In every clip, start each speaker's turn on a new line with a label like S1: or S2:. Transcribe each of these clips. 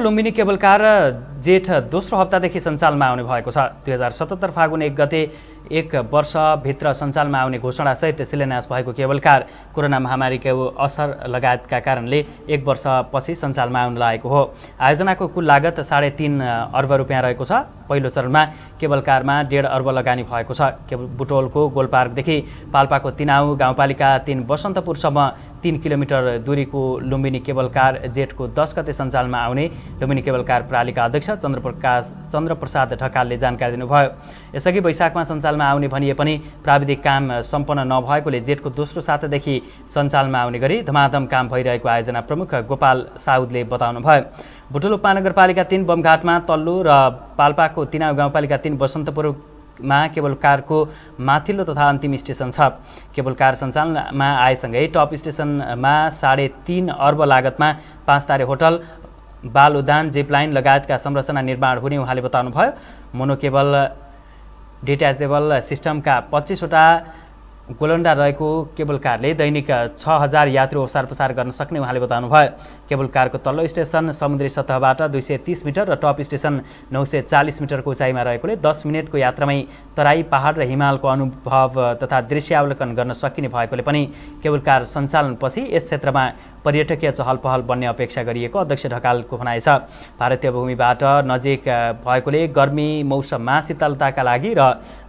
S1: Lumbini cable car जेठ दोस्रो हप्तादेखि सञ्चालनमा आउने भएको छ दुई हजार सतहत्तर फागुन एक गते एक वर्षभित्र सञ्चालमा आउने घोषणासहित शिलान्यास भएको केवलकार कोरोना महामारीको असर लगायतका कारणले एक वर्षपछि सञ्चालमा आउन लागेको हो आयोजनाको कुल लागत साढे तिन अर्ब रुपियाँ रहेको छ पहिलो चरणमा केबलकारमा कारमा डेढ अर्ब लगानी भएको छ केबल बुटोलको गोलपार्कदेखि पाल्पाको तिनाउ गाउँपालिका तिन बसन्तपुरसम्म तिन किलोमिटर दूरीको लुम्बिनी केबलकार कार जेठको दस गते सञ्चालमा आउने लुम्बिनी केबलकार कार प्रणालीका अध्यक्ष चन्द्रप्रकाश चन्द्रप्रसाद ढकालले जानकारी दिनुभयो यसअघि वैशाखमा सञ्चालन सञ्चालनमा आउने भनिए पनि प्राविधिक काम सम्पन्न नभएकोले जेठको दोस्रो सातादेखि सञ्चालनमा आउने गरी धमाधम काम भइरहेको आयोजना प्रमुख गोपाल साउदले बताउनुभयो भुटुल उपमहानगरपालिका तिन बमघाटमा तल्लो र पाल्पाको तिनाउ गाउँपालिका तिन बसन्तपुर मा केवल कारको माथिल्लो तथा अन्तिम स्टेसन छ केवल कार सञ्चालनमा आएसँगै टप स्टेसनमा साढे तिन अर्ब लागतमा पाँच तारे होटल बाल उद्यान जिपलाइन लगायतका संरचना निर्माण हुने उहाँले बताउनुभयो मोनोकेबल डिट्याचेबल सिस्टमका पच्चिसवटा गोलन्डा रहेको केबल कारले दैनिक छ हजार यात्रु ओसार पसार गर्न सक्ने उहाँले बताउनुभयो केबल कारको तल्लो स्टेसन समुद्री सतहबाट दुई सय तिस मिटर र टप स्टेसन नौ सय चालिस मिटरको उचाइमा रहेकोले दस मिनटको यात्रामै तराई पहाड र हिमालको अनुभव तथा दृश्यावलोकन गर्न सकिने भएकोले पनि केबल कार सञ्चालनपछि यस क्षेत्रमा पर्यटकीय चहल पहल बन्ने अपेक्षा गरिएको अध्यक्ष ढकालको भनाइ छ भारतीय भूमिबाट नजिक भएकोले गर्मी मौसममा शीतलताका लागि र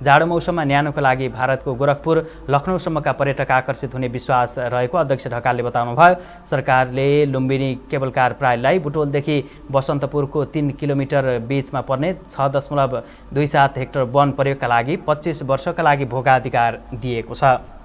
S1: जाडो मौसममा न्यानोको लागि भारतको गोरखपुर लखनऊसम्मका पर्यटक आकर्षित हुने विश्वास रहेको अध्यक्ष ढकालले बताउनुभयो सरकारले लुम्बिनी केबल कार प्रायलाई बुटोलदेखि बसन्तपुरको तिन किलोमिटर बिचमा पर्ने छ दशमलव दुई सात हेक्टर वन प्रयोगका लागि पच्चिस वर्षका लागि भोगाधिकार दिएको छ